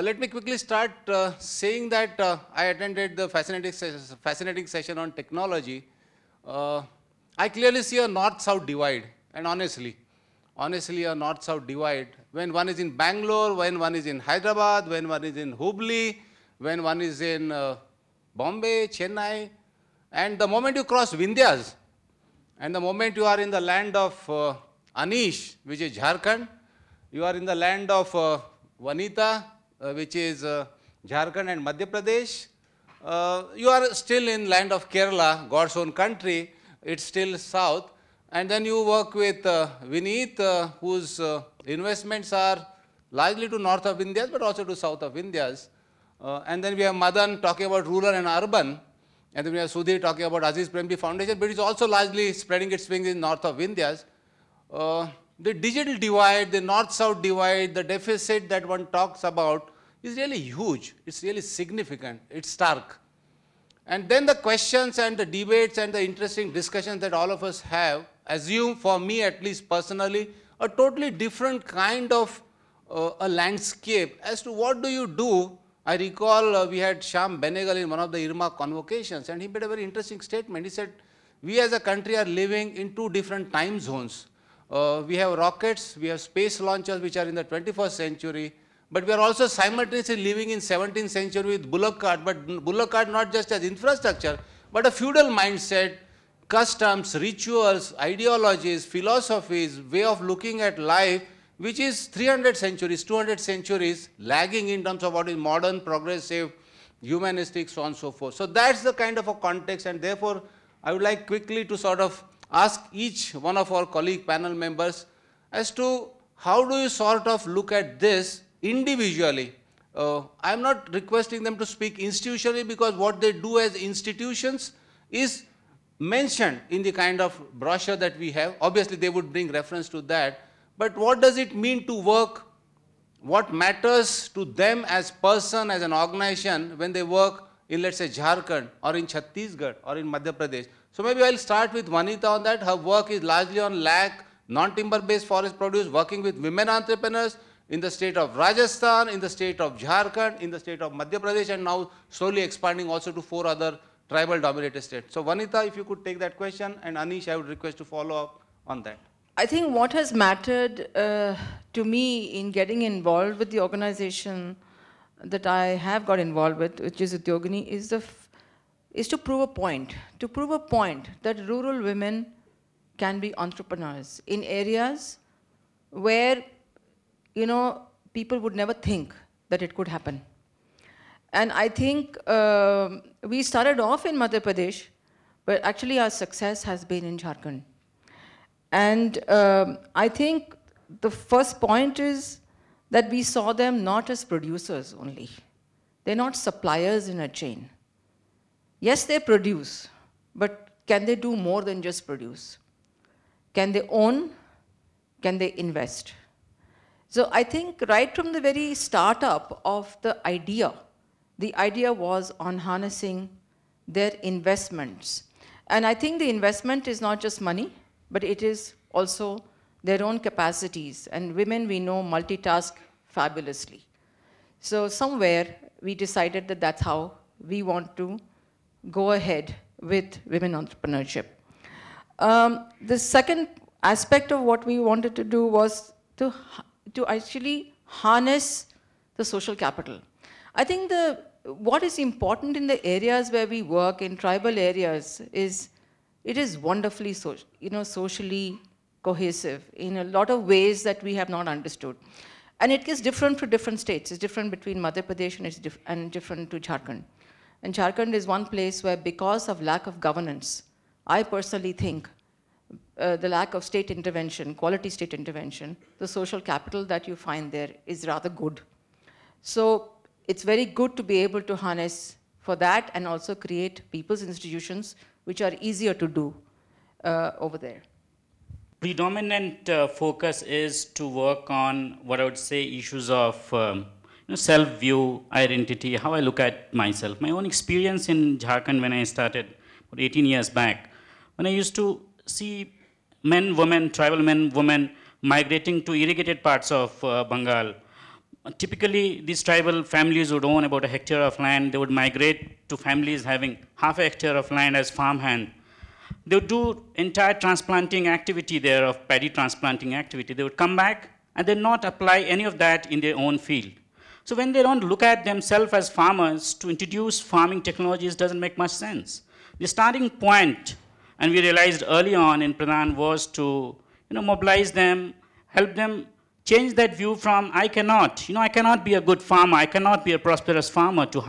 Uh, let me quickly start uh, saying that uh, I attended the fascinating, se fascinating session on technology. Uh, I clearly see a north-south divide, and honestly, honestly a north-south divide. When one is in Bangalore, when one is in Hyderabad, when one is in Hubli, when one is in uh, Bombay, Chennai, and the moment you cross Vindhyas, and the moment you are in the land of Anish, which is Jharkhand, you are in the land of Vanita, uh, which is uh, Jharkhand and Madhya Pradesh, uh, you are still in land of Kerala, God's own country, it's still south. And then you work with uh, Vineet, whose investments are largely to north of India, but also to south of India. Uh, and then we have Madan talking about rural and urban. And then we have Sudhir talking about Aziz Premji Foundation, but it's also largely spreading its wings in north of India. Uh, the digital divide, the north-south divide, the deficit that one talks about is really huge. It's really significant. It's stark. And then the questions and the debates and the interesting discussions that all of us have assume, for me at least personally, a totally different kind of uh, a landscape as to what do you do. I recall uh, we had Sham Benegal in one of the Irma convocations and he made a very interesting statement. He said, we as a country are living in two different time zones. Uh, we have rockets, we have space launchers which are in the 21st century, but we are also simultaneously living in 17th century with bullock cart, but bullock cart not just as infrastructure, but a feudal mindset, customs, rituals, ideologies, philosophies, way of looking at life, which is 300 centuries, 200 centuries, lagging in terms of what is modern, progressive, humanistic, so on and so forth. So that's the kind of a context and therefore I would like quickly to sort of ask each one of our colleague panel members as to how do you sort of look at this individually. Uh, I am not requesting them to speak institutionally because what they do as institutions is mentioned in the kind of brochure that we have. Obviously, they would bring reference to that. But what does it mean to work? What matters to them as person, as an organization, when they work in, let's say, Jharkhand or in Chhattisgarh or in Madhya Pradesh so maybe I'll start with Manita on that. Her work is largely on LAC, non-timber based forest produce, working with women entrepreneurs in the state of Rajasthan, in the state of Jharkhand, in the state of Madhya Pradesh, and now slowly expanding also to four other tribal dominated states. So Vanita, if you could take that question, and Anish, I would request to follow up on that. I think what has mattered uh, to me in getting involved with the organization that I have got involved with, which is Udyogini, is the is to prove a point, to prove a point that rural women can be entrepreneurs in areas where, you know, people would never think that it could happen. And I think uh, we started off in Madhya Pradesh, but actually our success has been in Jharkhand. And uh, I think the first point is that we saw them not as producers only. They're not suppliers in a chain. Yes, they produce, but can they do more than just produce? Can they own? Can they invest? So I think right from the very startup of the idea, the idea was on harnessing their investments. And I think the investment is not just money, but it is also their own capacities. And women, we know, multitask fabulously. So somewhere we decided that that's how we want to go ahead with women entrepreneurship. Um, the second aspect of what we wanted to do was to, to actually harness the social capital. I think the, what is important in the areas where we work, in tribal areas, is it is wonderfully so, you know, socially cohesive in a lot of ways that we have not understood. And it is different for different states. It's different between Madhya Pradesh and, it's dif and different to Jharkhand. And Jharkhand is one place where, because of lack of governance, I personally think uh, the lack of state intervention, quality state intervention, the social capital that you find there is rather good. So it's very good to be able to harness for that and also create people's institutions which are easier to do uh, over there. Predominant uh, focus is to work on what I would say issues of um self-view, identity, how I look at myself. My own experience in Jharkhand when I started 18 years back, when I used to see men, women, tribal men, women migrating to irrigated parts of uh, Bengal. Typically, these tribal families would own about a hectare of land. They would migrate to families having half a hectare of land as farmhand. They would do entire transplanting activity there of paddy transplanting activity. They would come back and then not apply any of that in their own field. So when they don't look at themselves as farmers, to introduce farming technologies doesn't make much sense. The starting point, and we realized early on in Pradhan, was to you know, mobilize them, help them change that view from I cannot, you know, I cannot be a good farmer, I cannot be a prosperous farmer, to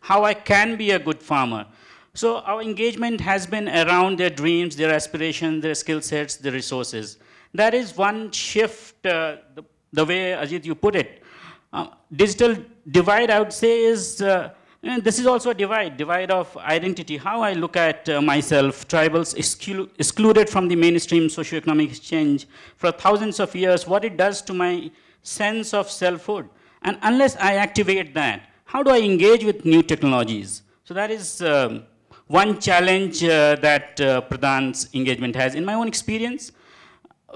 how I can be a good farmer. So our engagement has been around their dreams, their aspirations, their skill sets, their resources. That is one shift, uh, the, the, way, Ajit, you put it, uh, digital divide, I would say, is uh, eh, this is also a divide, divide of identity, how I look at uh, myself, tribals exclu excluded from the mainstream socioeconomic exchange for thousands of years, what it does to my sense of selfhood. And unless I activate that, how do I engage with new technologies? So that is um, one challenge uh, that uh, Pradhan's engagement has. In my own experience,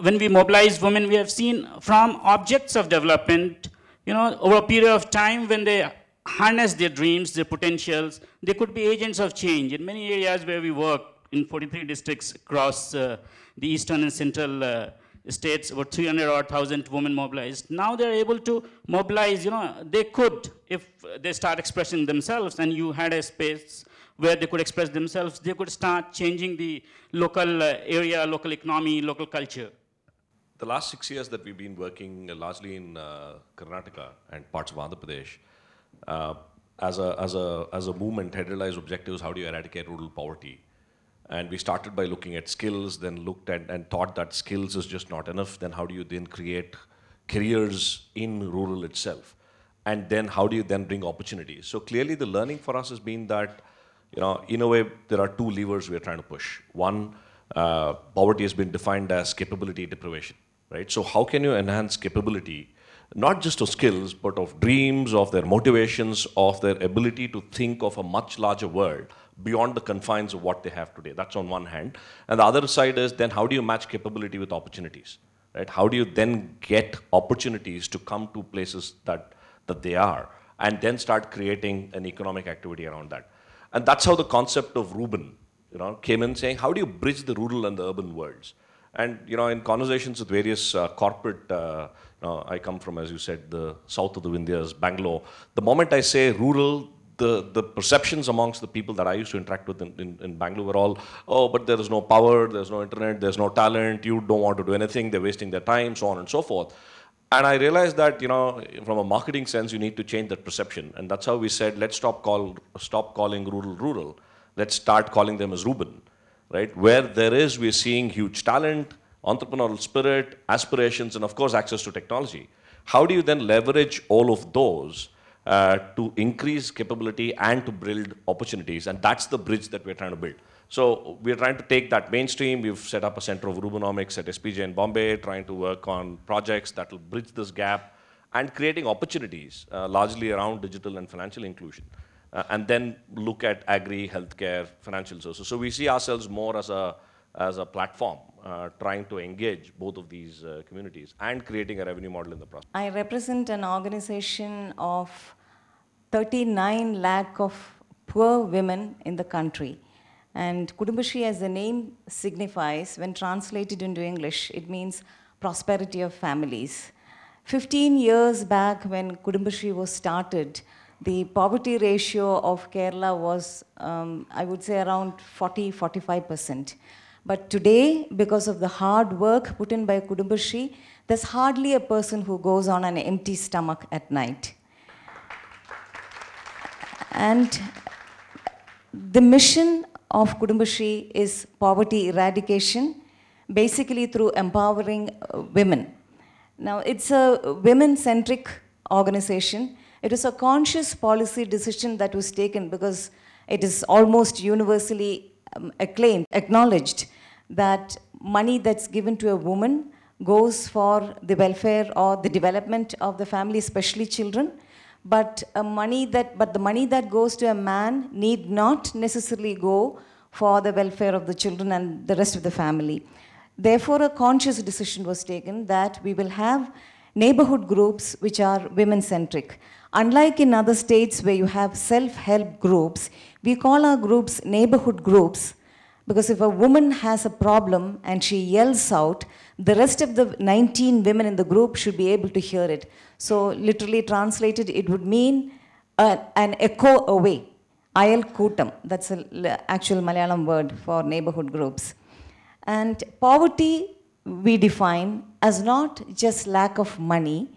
when we mobilize women, we have seen from objects of development you know, over a period of time, when they harness their dreams, their potentials, they could be agents of change. In many areas where we work, in 43 districts across uh, the eastern and central uh, states, about 300 or 1,000 women mobilized. Now they're able to mobilize, you know, they could, if they start expressing themselves and you had a space where they could express themselves, they could start changing the local uh, area, local economy, local culture the last six years that we've been working uh, largely in uh, Karnataka and parts of Andhra Pradesh, uh, as, a, as, a, as a movement, headline objectives, how do you eradicate rural poverty? And we started by looking at skills, then looked at and thought that skills is just not enough. Then how do you then create careers in rural itself? And then how do you then bring opportunities? So clearly the learning for us has been that, you know, in a way, there are two levers we are trying to push. One, uh, poverty has been defined as capability deprivation right? So how can you enhance capability, not just of skills, but of dreams, of their motivations, of their ability to think of a much larger world beyond the confines of what they have today. That's on one hand. And the other side is then how do you match capability with opportunities, right? How do you then get opportunities to come to places that, that they are and then start creating an economic activity around that? And that's how the concept of Rubin you know, came in saying, how do you bridge the rural and the urban worlds? And you know, in conversations with various uh, corporate, uh, you know, I come from, as you said, the south of the Vindhyas, Bangalore. The moment I say rural, the, the perceptions amongst the people that I used to interact with in, in, in Bangalore were all, oh, but there is no power, there's no internet, there's no talent, you don't want to do anything, they're wasting their time, so on and so forth. And I realized that, you know, from a marketing sense, you need to change that perception. And that's how we said, let's stop, call, stop calling rural rural. Let's start calling them as Ruben right? Where there is, we're seeing huge talent, entrepreneurial spirit, aspirations, and of course, access to technology. How do you then leverage all of those uh, to increase capability and to build opportunities? And that's the bridge that we're trying to build. So we're trying to take that mainstream. We've set up a center of Rubonomics at SPJ in Bombay, trying to work on projects that will bridge this gap and creating opportunities uh, largely around digital and financial inclusion uh, and then look at agri, healthcare, financial services. So we see ourselves more as a, as a platform, uh, trying to engage both of these uh, communities and creating a revenue model in the process. I represent an organization of 39 lakh of poor women in the country. And Kudumbashi, as the name signifies, when translated into English, it means prosperity of families. 15 years back when Kudumbashi was started, the poverty ratio of Kerala was, um, I would say, around 40 45%. But today, because of the hard work put in by Kudumbashi, there's hardly a person who goes on an empty stomach at night. And the mission of Kudumbashi is poverty eradication, basically through empowering uh, women. Now, it's a women centric organization it is a conscious policy decision that was taken because it is almost universally um, acclaimed, acknowledged that money that's given to a woman goes for the welfare or the development of the family, especially children. But money that, but the money that goes to a man need not necessarily go for the welfare of the children and the rest of the family. Therefore, a conscious decision was taken that we will have neighborhood groups which are women-centric. Unlike in other states where you have self-help groups, we call our groups neighborhood groups because if a woman has a problem and she yells out, the rest of the 19 women in the group should be able to hear it. So literally translated, it would mean an echo away. Ayal Kutam, that's an actual Malayalam word for neighborhood groups. And poverty we define as not just lack of money,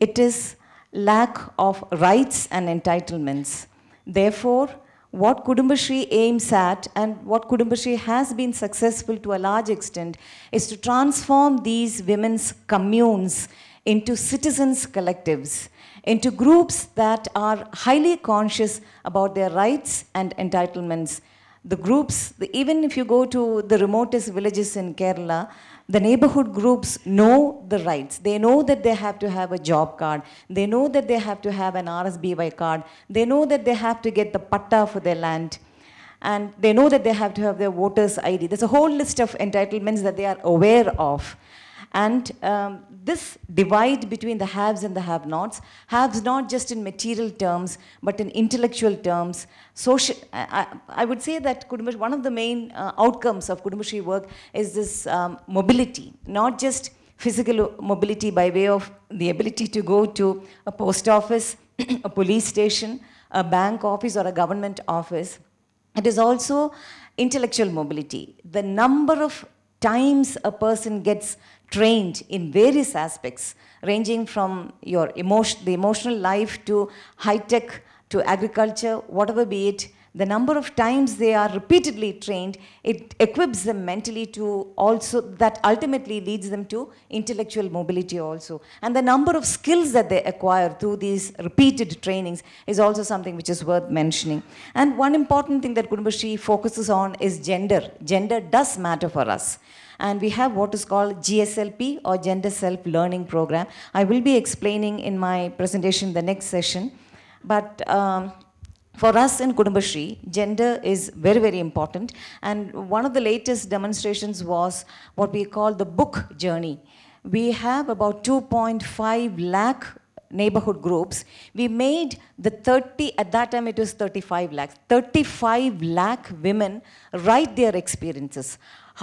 it is lack of rights and entitlements. Therefore, what Kudumbashree aims at and what Kudumbashree has been successful to a large extent is to transform these women's communes into citizens' collectives, into groups that are highly conscious about their rights and entitlements. The groups, even if you go to the remotest villages in Kerala, the neighborhood groups know the rights. They know that they have to have a job card. They know that they have to have an RSBY card. They know that they have to get the patta for their land. And they know that they have to have their voter's ID. There's a whole list of entitlements that they are aware of. And um, this divide between the haves and the have-nots, haves not just in material terms, but in intellectual terms, social, I, I would say that Kudumbashri, one of the main uh, outcomes of Kudumbashri work is this um, mobility, not just physical mobility by way of the ability to go to a post office, a police station, a bank office or a government office. It is also intellectual mobility. The number of times a person gets trained in various aspects, ranging from your emotion, the emotional life to high-tech to agriculture, whatever be it, the number of times they are repeatedly trained, it equips them mentally to also, that ultimately leads them to intellectual mobility also. And the number of skills that they acquire through these repeated trainings is also something which is worth mentioning. And one important thing that Kudumbashree focuses on is gender. Gender does matter for us and we have what is called GSLP or Gender Self Learning Program. I will be explaining in my presentation the next session, but um, for us in Kudumbashri, gender is very, very important. And one of the latest demonstrations was what we call the book journey. We have about 2.5 lakh neighborhood groups. We made the 30, at that time it was 35 lakh 35 lakh women write their experiences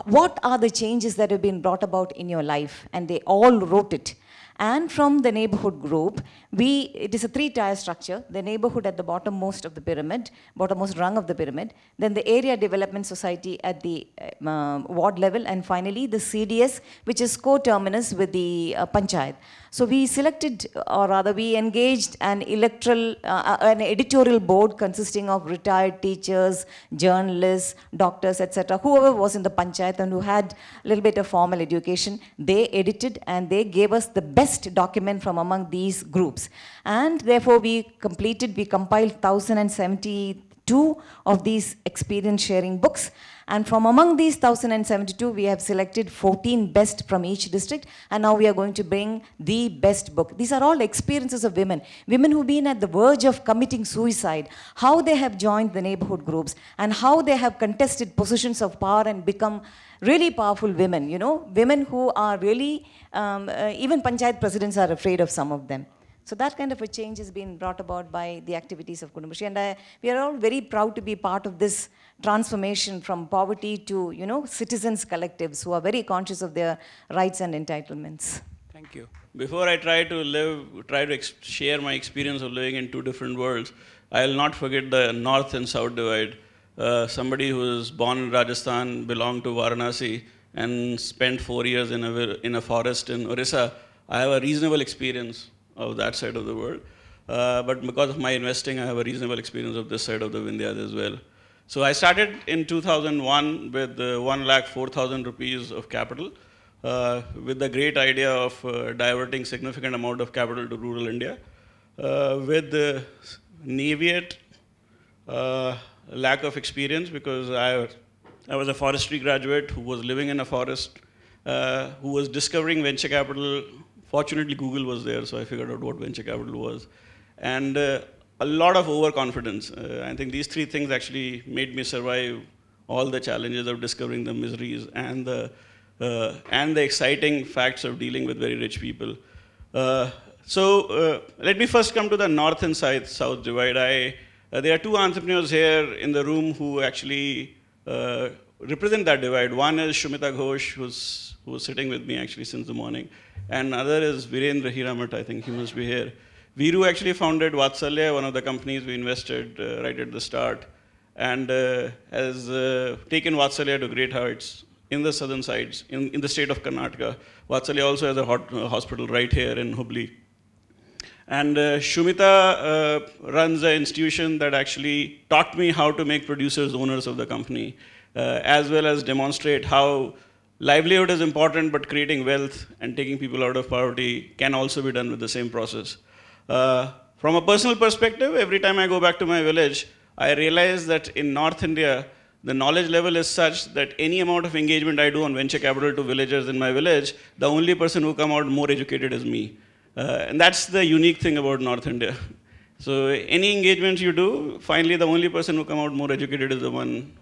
what are the changes that have been brought about in your life? And they all wrote it. And from the neighborhood group, we, it is a three-tier structure, the neighborhood at the bottommost of the pyramid, bottommost rung of the pyramid, then the area development society at the uh, ward level, and finally the CDS, which is co-terminus with the uh, panchayat. So we selected, or rather we engaged an electoral, uh, uh an editorial board consisting of retired teachers, journalists, doctors, etc., whoever was in the panchayat and who had a little bit of formal education, they edited and they gave us the best document from among these groups groups. And therefore, we completed, we compiled 1,072 of these experience sharing books. And from among these 1,072, we have selected 14 best from each district. And now we are going to bring the best book. These are all experiences of women. Women who've been at the verge of committing suicide, how they have joined the neighborhood groups, and how they have contested positions of power and become really powerful women. You know, women who are really, um, uh, even panchayat presidents are afraid of some of them. So that kind of a change has been brought about by the activities of Kudumbashi. And I, uh, we are all very proud to be part of this transformation from poverty to, you know, citizens collectives who are very conscious of their rights and entitlements. Thank you. Before I try to live, try to share my experience of living in two different worlds, I'll not forget the north and south divide. Uh, somebody who was born in Rajasthan, belonged to Varanasi, and spent four years in a, in a forest in Orissa, I have a reasonable experience of that side of the world. Uh, but because of my investing, I have a reasonable experience of this side of the Vindhyas as well. So I started in 2001 with uh, 1 lakh 4,000 rupees of capital, uh, with the great idea of uh, diverting significant amount of capital to rural India, uh, with the uh, Neviate lack of experience because I, I was a forestry graduate who was living in a forest, who was discovering venture capital Fortunately, Google was there, so I figured out what venture capital was. And uh, a lot of overconfidence. Uh, I think these three things actually made me survive all the challenges of discovering the miseries and the, uh, and the exciting facts of dealing with very rich people. Uh, so uh, let me first come to the north and south, south divide. I, uh, there are two entrepreneurs here in the room who actually represent that divide. One is Shumita Ghosh, who's, who's sitting with me actually since the morning, and another is Virendra Hiramat, I think he must be here. Viru actually founded Vatsalya, one of the companies we invested uh, right at the start, and uh, has uh, taken Vatsalya to great heights in the southern sides, in, in the state of Karnataka. Vatsalya also has a hot, uh, hospital right here in Hubli. And uh, Shumita uh, runs an institution that actually taught me how to make producers owners of the company. Uh, as well as demonstrate how livelihood is important, but creating wealth and taking people out of poverty can also be done with the same process. Uh, from a personal perspective, every time I go back to my village, I realize that in North India, the knowledge level is such that any amount of engagement I do on venture capital to villagers in my village, the only person who come out more educated is me. Uh, and that's the unique thing about North India. So any engagement you do, finally the only person who come out more educated is the one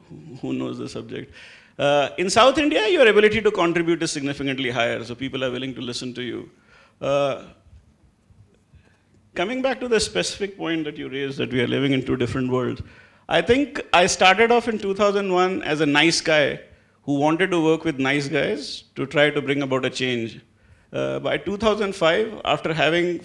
who knows the subject. Uh, in South India, your ability to contribute is significantly higher, so people are willing to listen to you. Uh, coming back to the specific point that you raised, that we are living in two different worlds, I think I started off in 2001 as a nice guy who wanted to work with nice guys to try to bring about a change. Uh, by 2005, after having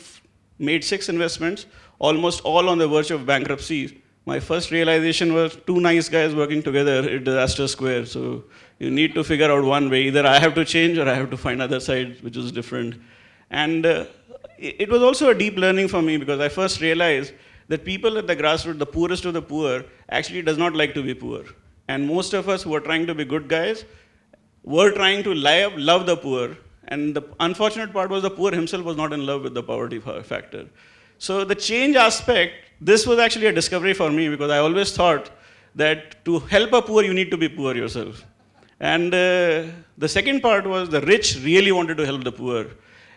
made six investments, almost all on the verge of bankruptcy. My first realization was two nice guys working together at Disaster Square. So you need to figure out one way. Either I have to change or I have to find other side which is different. And uh, it was also a deep learning for me because I first realized that people at the grassroots, the poorest of the poor, actually does not like to be poor. And most of us who are trying to be good guys were trying to love, love the poor. And the unfortunate part was the poor himself was not in love with the poverty factor. So the change aspect, this was actually a discovery for me because I always thought that to help a poor, you need to be poor yourself. And uh, the second part was the rich really wanted to help the poor.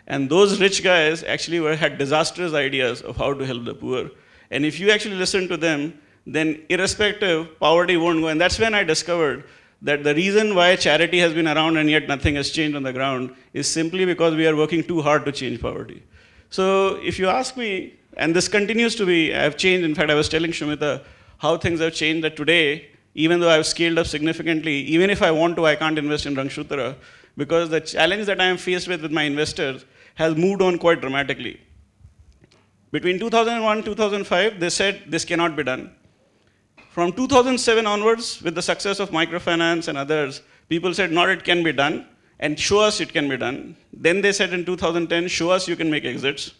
And those rich guys actually were, had disastrous ideas of how to help the poor. And if you actually listen to them, then irrespective, poverty won't go. And that's when I discovered that the reason why charity has been around and yet nothing has changed on the ground is simply because we are working too hard to change poverty. So if you ask me, and this continues to be, I've changed. In fact, I was telling Shumita how things have changed that today, even though I've scaled up significantly, even if I want to, I can't invest in Rangshutara because the challenge that I am faced with with my investors has moved on quite dramatically. Between 2001 and 2005, they said this cannot be done. From 2007 onwards, with the success of microfinance and others, people said, not it can be done and show us it can be done. Then they said in 2010, show us you can make exits.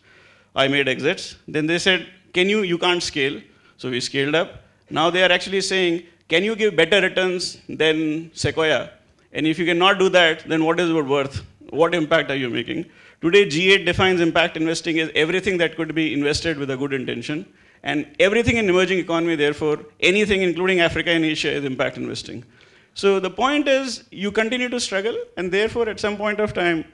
I made exits. Then they said, can you, you can't scale. So we scaled up. Now they are actually saying, can you give better returns than Sequoia? And if you cannot do that, then what is your worth? What impact are you making? Today, G8 defines impact investing as everything that could be invested with a good intention. And everything in emerging economy, therefore, anything including Africa and Asia is impact investing. So the point is, you continue to struggle, and therefore, at some point of time,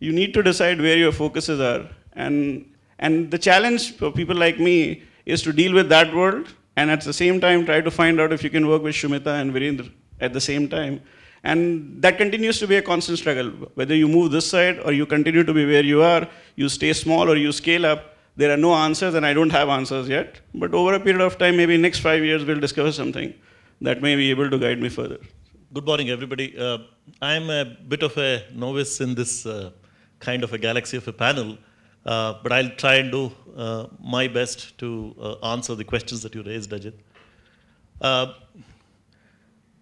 you need to decide where your focuses are. And, and the challenge for people like me is to deal with that world, and at the same time, try to find out if you can work with Shumita and Virendra at the same time. And that continues to be a constant struggle. Whether you move this side or you continue to be where you are, you stay small or you scale up, there are no answers, and I don't have answers yet. But over a period of time, maybe next five years, we'll discover something that may be able to guide me further. Good morning, everybody. Uh, I'm a bit of a novice in this uh, kind of a galaxy of a panel, uh, but I'll try and do uh, my best to uh, answer the questions that you raised, Ajit. Uh,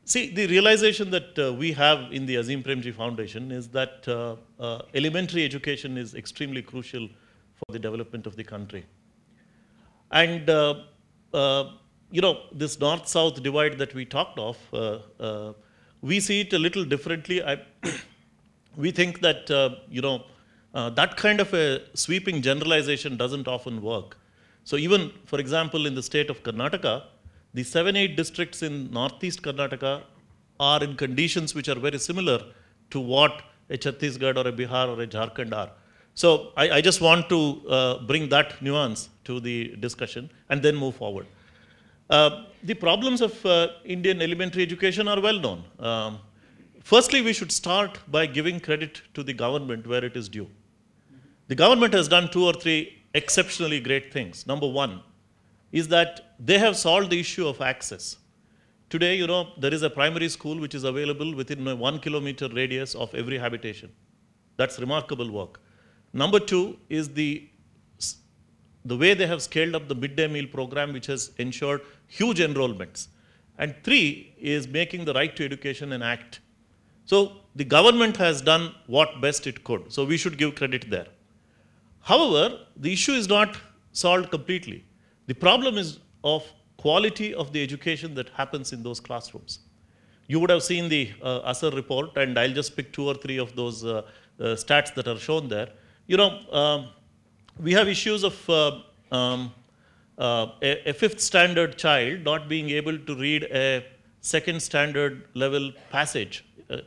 see, the realization that we have in the Azim Premji Foundation is that elementary education is extremely crucial for the development of the country. And you know, this north-south divide that we talked of, uh, uh, we see it a little differently. I, we think that uh, you know uh, that kind of a sweeping generalization doesn't often work. So even, for example, in the state of Karnataka, the seven eight districts in northeast Karnataka are in conditions which are very similar to what a Chhattisgarh or a Bihar or a Jharkhand are. So I, I just want to uh, bring that nuance to the discussion and then move forward. Uh, the problems of uh, Indian elementary education are well known. Um, firstly, we should start by giving credit to the government where it is due. The government has done two or three exceptionally great things. Number one is that they have solved the issue of access. Today, you know, there is a primary school which is available within a one kilometer radius of every habitation. That's remarkable work. Number two is the the way they have scaled up the midday meal program, which has ensured huge enrollments. And three is making the right to education an act. So the government has done what best it could. So we should give credit there. However, the issue is not solved completely. The problem is of quality of the education that happens in those classrooms. You would have seen the uh, ASER report, and I'll just pick two or three of those uh, uh, stats that are shown there. You know, um, we have issues of uh, um, uh, a, a, fifth standard child not being able to read a second standard level passage, uh,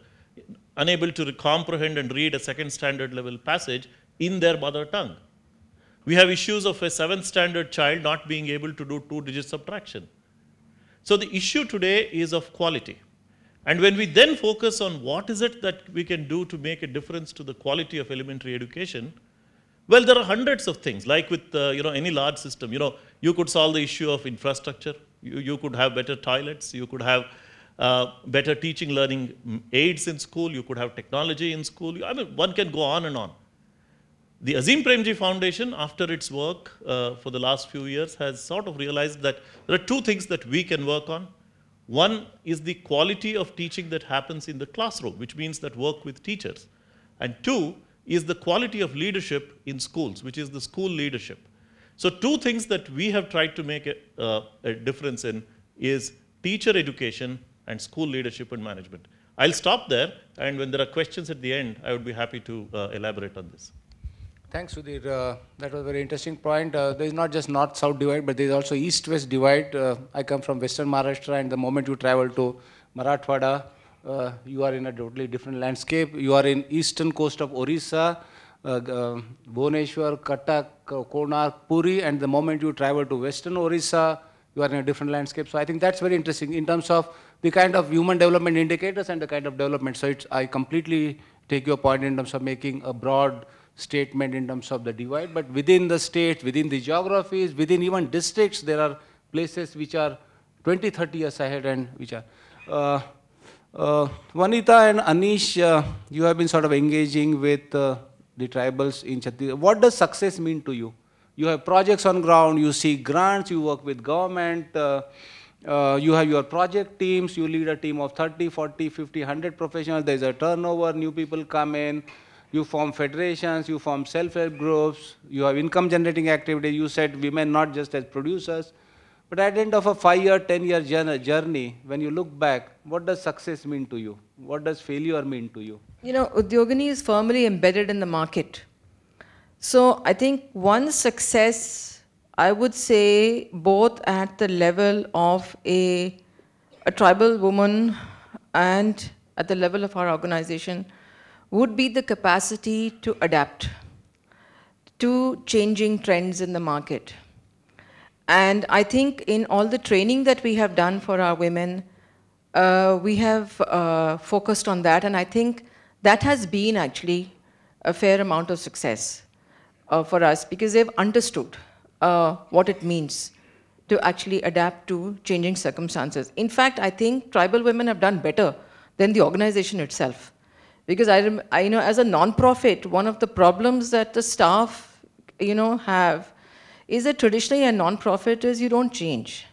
unable to comprehend and read a second standard level passage in their mother tongue. We have issues of a seventh standard child not being able to do two digit subtraction. So the issue today is of quality. And when we then focus on what is it that we can do to make a difference to the quality of elementary education, well, there are hundreds of things, like with uh, you know, any large system. You, know, you could solve the issue of infrastructure. You, you could have better toilets. You could have uh, better teaching learning aids in school. You could have technology in school. I mean, one can go on and on. The Azim Premji Foundation, after its work uh, for the last few years, has sort of realized that there are two things that we can work on. One is the quality of teaching that happens in the classroom, which means that work with teachers. And two is the quality of leadership in schools, which is the school leadership. So two things that we have tried to make a, uh, a difference in is teacher education and school leadership and management. I'll stop there, and when there are questions at the end, I would be happy to uh, elaborate on this. Thanks, Sudhir. Uh, that was a very interesting point. Uh, there is not just north-south divide, but there is also east-west divide. Uh, I come from Western Maharashtra, and the moment you travel to Marathwada, uh, you are in a totally different landscape. You are in eastern coast of Orissa, uh, uh, Katak, uh, Konark, Puri, and the moment you travel to western Orissa, you are in a different landscape. So I think that's very interesting in terms of the kind of human development indicators and the kind of development. So I completely take your point in terms of making a broad statement in terms of the divide, but within the state, within the geographies, within even districts, there are places which are 20, 30 years ahead and which are... Uh, uh, Vanita and Anish, uh, you have been sort of engaging with uh, the tribals in Chhattisgarh. What does success mean to you? You have projects on ground, you see grants, you work with government, uh, uh, you have your project teams, you lead a team of 30, 40, 50, 100 professionals, there's a turnover, new people come in, you form federations, you form self-help groups, you have income generating activities, you set women not just as producers, but at the end of a five-year, ten-year journey, when you look back, what does success mean to you? What does failure mean to you? You know, Udyogini is firmly embedded in the market. So I think one success, I would say, both at the level of a, a tribal woman and at the level of our organization, would be the capacity to adapt to changing trends in the market. And I think in all the training that we have done for our women, uh, we have uh, focused on that, and I think that has been actually a fair amount of success uh, for us because they've understood uh, what it means to actually adapt to changing circumstances. In fact, I think tribal women have done better than the organization itself. Because I, I you know, as a non-profit, one of the problems that the staff, you know, have is that traditionally a non-profit is you don't change.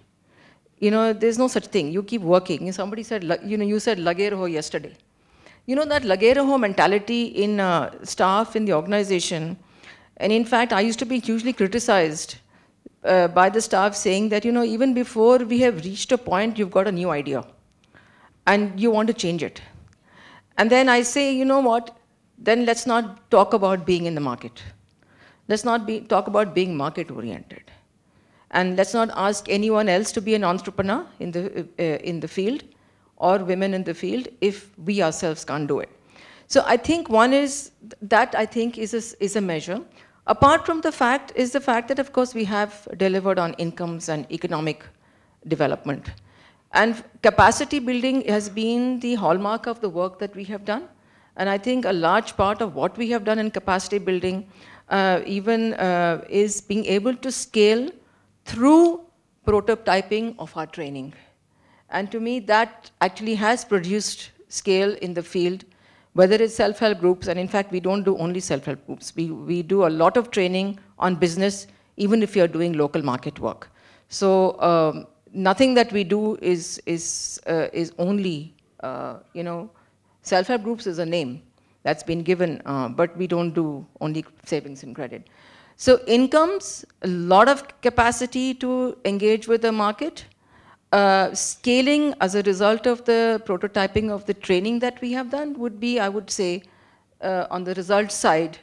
You know, there's no such thing. You keep working. Somebody said, you know, you said lagere ho yesterday. You know, that lagere ho mentality in uh, staff, in the organization. And in fact, I used to be hugely criticized uh, by the staff saying that, you know, even before we have reached a point, you've got a new idea and you want to change it. And then I say, you know what, then let's not talk about being in the market. Let's not be, talk about being market oriented. And let's not ask anyone else to be an entrepreneur in the, uh, in the field or women in the field if we ourselves can't do it. So I think one is, that I think is a, is a measure. Apart from the fact is the fact that of course we have delivered on incomes and economic development. And capacity building has been the hallmark of the work that we have done. And I think a large part of what we have done in capacity building uh, even uh, is being able to scale through prototyping of our training. And to me, that actually has produced scale in the field, whether it's self-help groups, and in fact, we don't do only self-help groups. We, we do a lot of training on business, even if you're doing local market work. So um, nothing that we do is, is, uh, is only, uh, you know, self-help groups is a name that's been given, uh, but we don't do only savings and credit. So incomes, a lot of capacity to engage with the market, uh, scaling as a result of the prototyping of the training that we have done would be, I would say, uh, on the result side,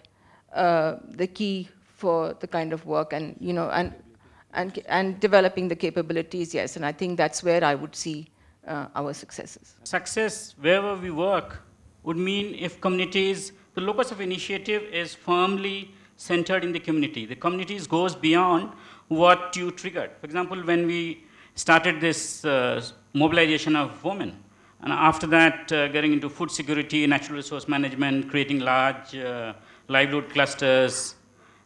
uh, the key for the kind of work and, you know, and, and, and developing the capabilities, yes. And I think that's where I would see uh, our successes. Success, wherever we work, would mean if communities, the locus of initiative is firmly centered in the community. The communities goes beyond what you triggered. For example, when we started this uh, mobilization of women, and after that, uh, getting into food security, natural resource management, creating large uh, livelihood clusters,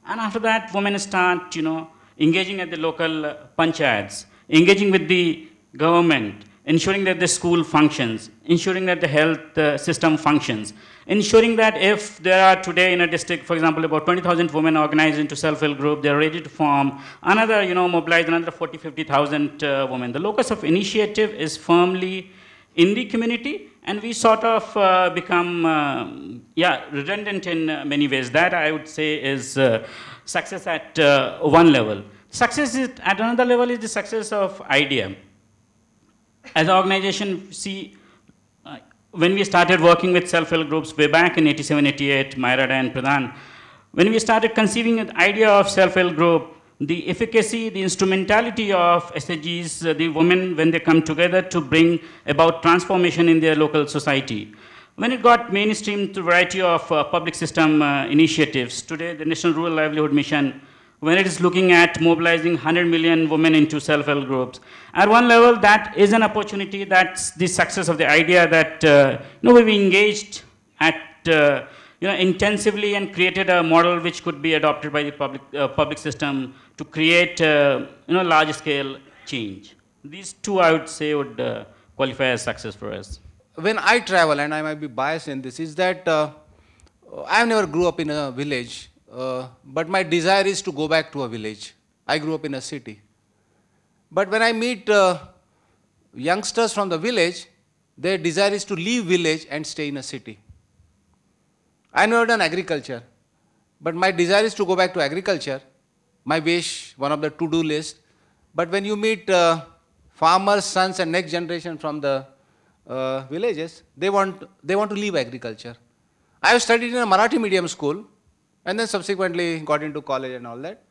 and after that, women start, you know, engaging at the local uh, panchayats, engaging with the government, ensuring that the school functions, ensuring that the health uh, system functions, ensuring that if there are today in a district, for example, about 20,000 women organized into self-help group, they're ready to form another, you know, mobilize another 40, 50,000 uh, women. The locus of initiative is firmly in the community, and we sort of uh, become, uh, yeah, redundant in uh, many ways. That I would say is uh, success at uh, one level. Success at another level is the success of IDM as an organization, see, uh, when we started working with self-help groups way back in 87, 88, Myrada and Pradhan, when we started conceiving the idea of self-help group, the efficacy, the instrumentality of SDGs, uh, the women when they come together to bring about transformation in their local society. When it got to a variety of uh, public system uh, initiatives, today the National Rural Livelihood Mission, when it is looking at mobilizing 100 million women into self-help groups. At one level, that is an opportunity. That's the success of the idea that uh, you know, we engaged at uh, you know, intensively and created a model which could be adopted by the public, uh, public system to create uh, you know, large-scale change. These two, I would say, would uh, qualify as success for us. When I travel, and I might be biased in this, is that uh, I never grew up in a village uh, but my desire is to go back to a village. I grew up in a city. But when I meet uh, youngsters from the village, their desire is to leave village and stay in a city. I never done agriculture, but my desire is to go back to agriculture. My wish, one of the to-do list. But when you meet uh, farmers, sons, and next generation from the uh, villages, they want they want to leave agriculture. I have studied in a Marathi medium school, and then subsequently got into college and all that.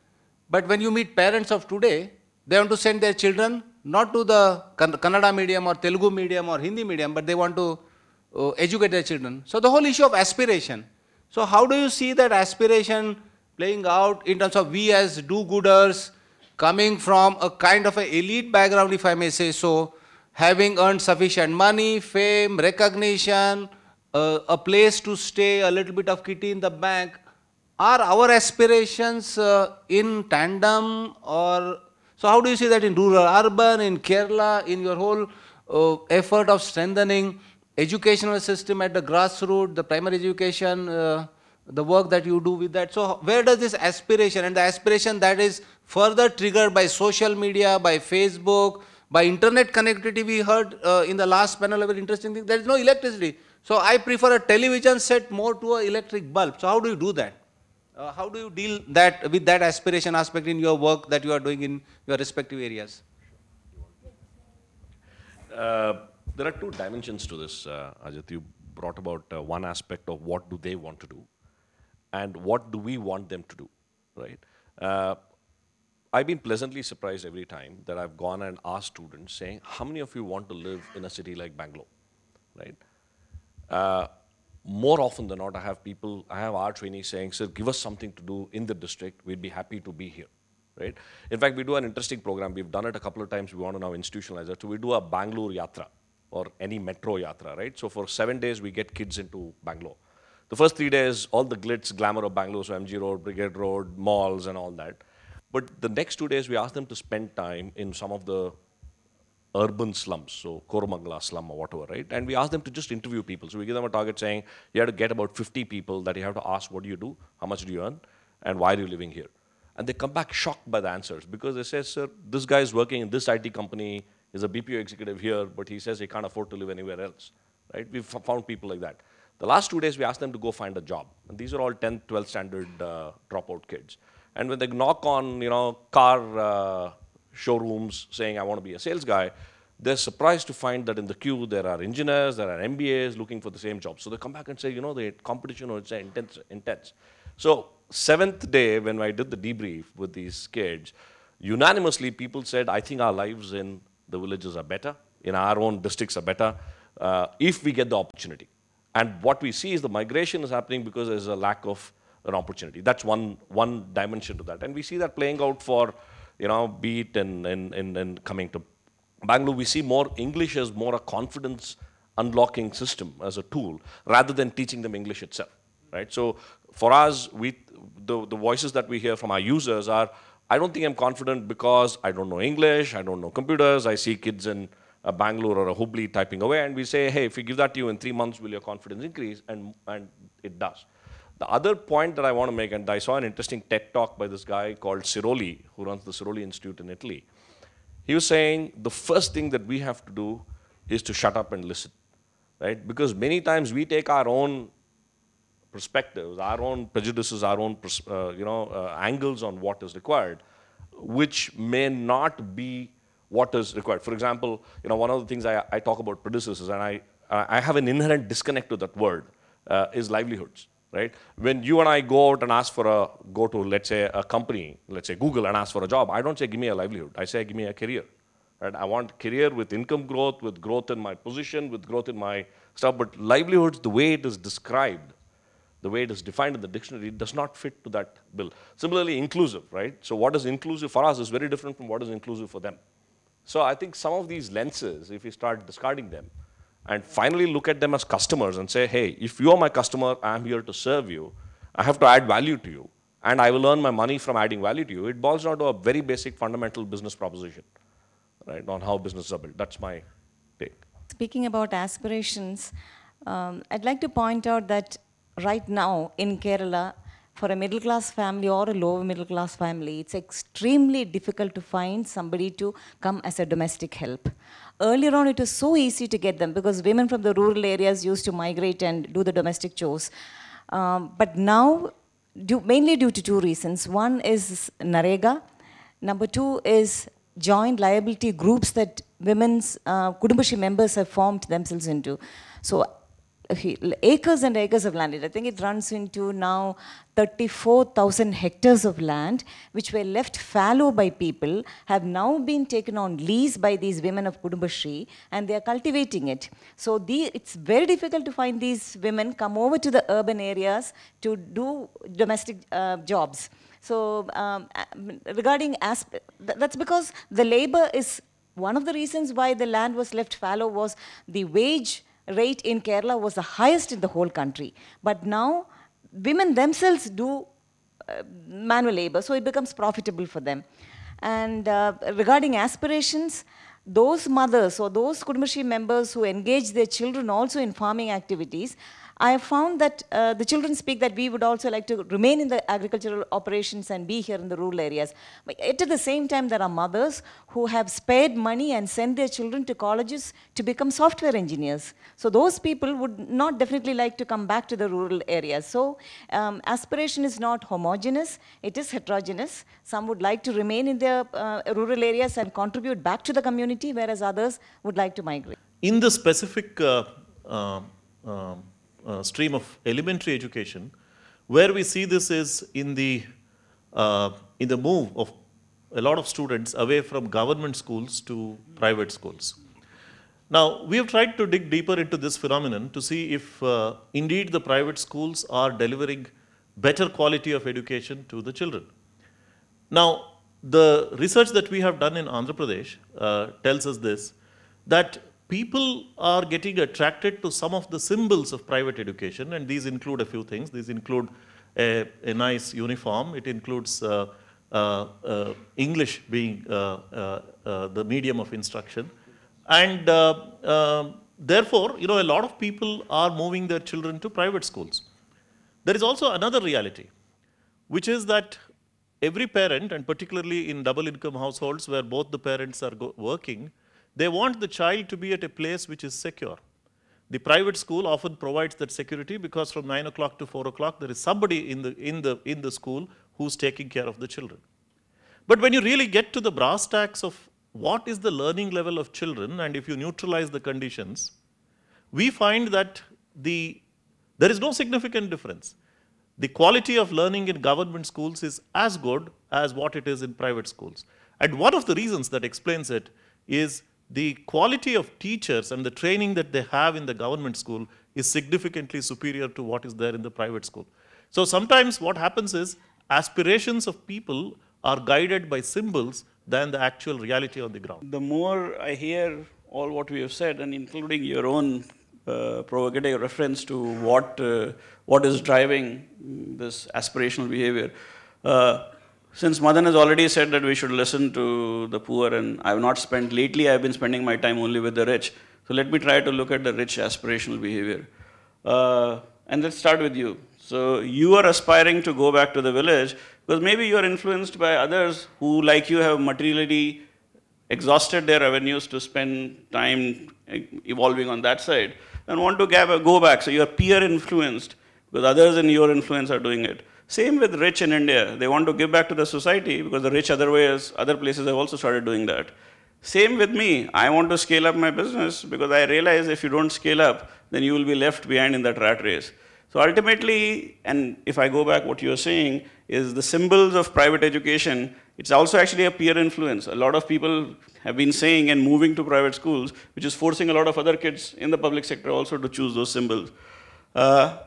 But when you meet parents of today, they want to send their children not to the Kannada medium or Telugu medium or Hindi medium, but they want to uh, educate their children. So the whole issue of aspiration. So how do you see that aspiration playing out in terms of we as do-gooders coming from a kind of an elite background, if I may say so, having earned sufficient money, fame, recognition, uh, a place to stay, a little bit of kitty in the bank, are our aspirations uh, in tandem or so how do you see that in rural, urban, in Kerala, in your whole uh, effort of strengthening educational system at the grassroots, the primary education, uh, the work that you do with that. So where does this aspiration and the aspiration that is further triggered by social media, by Facebook, by internet connectivity we heard uh, in the last panel a very interesting thing. There is no electricity. So I prefer a television set more to an electric bulb. So how do you do that? Uh, how do you deal that with that aspiration aspect in your work that you are doing in your respective areas? Uh, there are two dimensions to this, uh, Ajit. You brought about uh, one aspect of what do they want to do, and what do we want them to do, right? Uh, I've been pleasantly surprised every time that I've gone and asked students saying, how many of you want to live in a city like Bangalore, right? Uh, more often than not, I have people, I have our trainees saying, sir, give us something to do in the district. We'd be happy to be here. Right? In fact, we do an interesting program. We've done it a couple of times. We want to now institutionalize it. So we do a Bangalore Yatra or any metro Yatra, right? So for seven days, we get kids into Bangalore. The first three days, all the glitz, glamour of Bangalore, so MG Road, Brigade Road, malls and all that. But the next two days, we ask them to spend time in some of the urban slums, so Koramangala slum or whatever, right? And we asked them to just interview people. So we give them a target saying, you have to get about 50 people that you have to ask, what do you do, how much do you earn, and why are you living here? And they come back shocked by the answers because they say, sir, this guy is working in this IT company, he's a BPO executive here, but he says he can't afford to live anywhere else, right? we found people like that. The last two days, we asked them to go find a job. And these are all 10th, 12th standard uh, dropout kids. And when they knock on, you know, car uh, showrooms saying, I want to be a sales guy, they're surprised to find that in the queue there are engineers, there are MBAs looking for the same job. So they come back and say, you know, the competition is intense, intense. So seventh day when I did the debrief with these kids, unanimously people said, I think our lives in the villages are better, in our own districts are better, uh, if we get the opportunity. And what we see is the migration is happening because there's a lack of an opportunity. That's one, one dimension to that. And we see that playing out for you know, be it in, in, in, in coming to Bangalore, we see more English as more a confidence unlocking system as a tool rather than teaching them English itself, right? So for us, we, the, the voices that we hear from our users are, I don't think I'm confident because I don't know English, I don't know computers, I see kids in a uh, Bangalore or a Hubli typing away, and we say, hey, if we give that to you in three months, will your confidence increase? And, and it does. The other point that I want to make, and I saw an interesting TED talk by this guy called Siroli, who runs the Siroli Institute in Italy. He was saying the first thing that we have to do is to shut up and listen, right? Because many times we take our own perspectives, our own prejudices, our own uh, you know uh, angles on what is required, which may not be what is required. For example, you know one of the things I, I talk about prejudices, and I I have an inherent disconnect to that word uh, is livelihoods right? When you and I go out and ask for a, go to, let's say, a company, let's say Google, and ask for a job, I don't say, give me a livelihood. I say, give me a career. Right? I want career with income growth, with growth in my position, with growth in my stuff. But livelihoods, the way it is described, the way it is defined in the dictionary, does not fit to that bill. Similarly, inclusive, right? So what is inclusive for us is very different from what is inclusive for them. So I think some of these lenses, if you start discarding them, and finally look at them as customers and say, hey, if you are my customer, I'm here to serve you. I have to add value to you, and I will earn my money from adding value to you. It boils down to a very basic fundamental business proposition, right, on how businesses are built. That's my take. Speaking about aspirations, um, I'd like to point out that right now in Kerala, for a middle class family or a lower middle class family, it's extremely difficult to find somebody to come as a domestic help. Earlier on, it was so easy to get them because women from the rural areas used to migrate and do the domestic chores. Um, but now, due, mainly due to two reasons. One is Narega. Number two is joint liability groups that women's uh, Kudumbashi members have formed themselves into. So acres and acres of land. I think it runs into now 34,000 hectares of land, which were left fallow by people, have now been taken on lease by these women of Kudumbashri, and they are cultivating it. So the, it's very difficult to find these women come over to the urban areas to do domestic uh, jobs. So um, uh, regarding asp that's because the labor is one of the reasons why the land was left fallow was the wage rate in Kerala was the highest in the whole country. But now, women themselves do uh, manual labor, so it becomes profitable for them. And uh, regarding aspirations, those mothers or those Kudumashri members who engage their children also in farming activities I have found that uh, the children speak that we would also like to remain in the agricultural operations and be here in the rural areas. But at the same time, there are mothers who have spared money and sent their children to colleges to become software engineers. So those people would not definitely like to come back to the rural areas. So um, aspiration is not homogeneous, it is heterogeneous. Some would like to remain in their uh, rural areas and contribute back to the community, whereas others would like to migrate. In the specific uh, uh, um, uh, stream of elementary education, where we see this is in the, uh, in the move of a lot of students away from government schools to private schools. Now, we have tried to dig deeper into this phenomenon to see if uh, indeed the private schools are delivering better quality of education to the children. Now, the research that we have done in Andhra Pradesh uh, tells us this, that people are getting attracted to some of the symbols of private education, and these include a few things. These include a, a nice uniform. It includes uh, uh, uh English being uh, uh, the medium of instruction. And um, therefore, you know, a lot of people are moving their children to private schools. There is also another reality, which is that every parent, and particularly in double income households where both the parents are working, they want the child to be at a place which is secure. The private school often provides that security because from 9 o'clock to 4 o'clock there is somebody in the, in, the, in the school who's taking care of the children. But when you really get to the brass tacks of what is the learning level of children and if you neutralize the conditions, we find that the, there is no significant difference. The quality of learning in government schools is as good as what it is in private schools. And one of the reasons that explains it is the quality of teachers and the training that they have in the government school is significantly superior to what is there in the private school. So sometimes what happens is aspirations of people are guided by symbols than the actual reality on the ground. The more I hear all what we have said and including your own uh, provocative reference to what, uh, what is driving this aspirational behavior, uh, since Madan has already said that we should listen to the poor and I have not spent, lately I have been spending my time only with the rich. So let me try to look at the rich aspirational behavior. Uh, and let's start with you. So you are aspiring to go back to the village because maybe you are influenced by others who, like you, have materially exhausted their revenues to spend time evolving on that side and want to go back. So you are peer influenced because others in your influence are doing it. Same with rich in India. They want to give back to the society because the rich other ways, other places have also started doing that. Same with me. I want to scale up my business because I realize if you don't scale up, then you will be left behind in that rat race. So ultimately, and if I go back, what you're saying is the symbols of private education, it's also actually a peer influence. A lot of people have been saying and moving to private schools, which is forcing a lot of other kids in the public sector also to choose those symbols. Uh,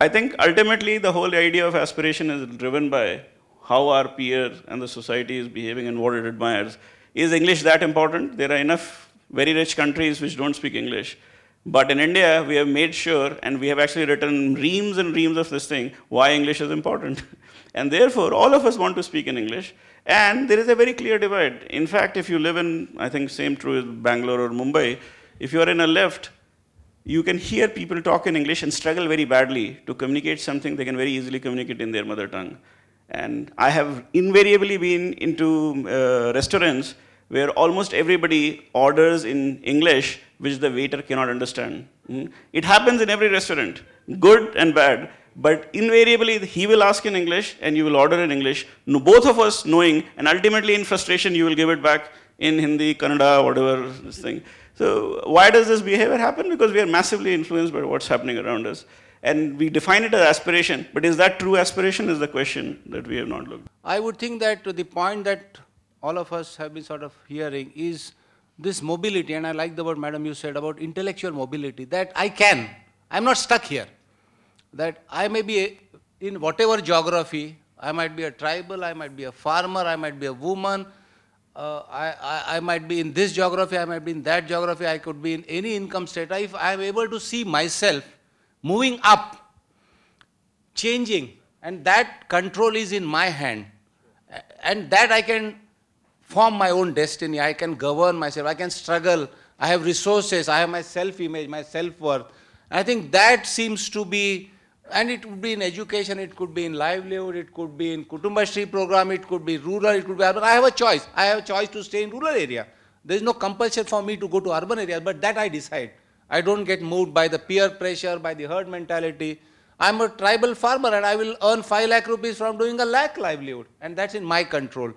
I think ultimately the whole idea of aspiration is driven by how our peer and the society is behaving and what it admires. Is English that important? There are enough very rich countries which don't speak English. But in India, we have made sure, and we have actually written reams and reams of this thing, why English is important. and therefore, all of us want to speak in English. And there is a very clear divide. In fact, if you live in, I think same true is Bangalore or Mumbai, if you are in a left, you can hear people talk in English and struggle very badly to communicate something they can very easily communicate in their mother tongue. And I have invariably been into uh, restaurants where almost everybody orders in English, which the waiter cannot understand. Mm? It happens in every restaurant, good and bad. But invariably, he will ask in English and you will order in English, no, both of us knowing, and ultimately in frustration, you will give it back in Hindi, Kannada, whatever this thing. So why does this behavior happen? Because we are massively influenced by what's happening around us. And we define it as aspiration, but is that true aspiration is the question that we have not looked. I would think that the point that all of us have been sort of hearing is this mobility, and I like the word, madam, you said about intellectual mobility, that I can, I'm not stuck here, that I may be in whatever geography, I might be a tribal, I might be a farmer, I might be a woman, uh, I, I, I, might be in this geography, I might be in that geography, I could be in any income strata. If I am able to see myself moving up, changing, and that control is in my hand, and that I can form my own destiny, I can govern myself, I can struggle, I have resources, I have my self image, my self worth. I think that seems to be and it could be in education, it could be in livelihood, it could be in Kutumbashri program, it could be rural, it could be urban. I have a choice. I have a choice to stay in rural area. There is no compulsion for me to go to urban areas, but that I decide. I don't get moved by the peer pressure, by the herd mentality. I'm a tribal farmer and I will earn 5 lakh rupees from doing a lakh livelihood. And that's in my control.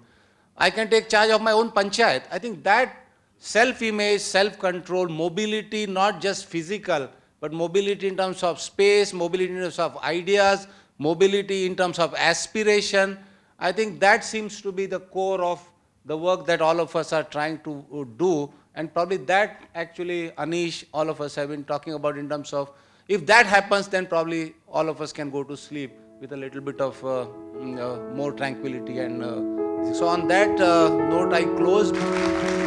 I can take charge of my own panchayat. I think that self-image, self-control, mobility, not just physical, but mobility in terms of space, mobility in terms of ideas, mobility in terms of aspiration. I think that seems to be the core of the work that all of us are trying to uh, do. And probably that actually, Anish, all of us have been talking about in terms of if that happens, then probably all of us can go to sleep with a little bit of uh, mm, uh, more tranquility. And uh, so, on that uh, note, I close.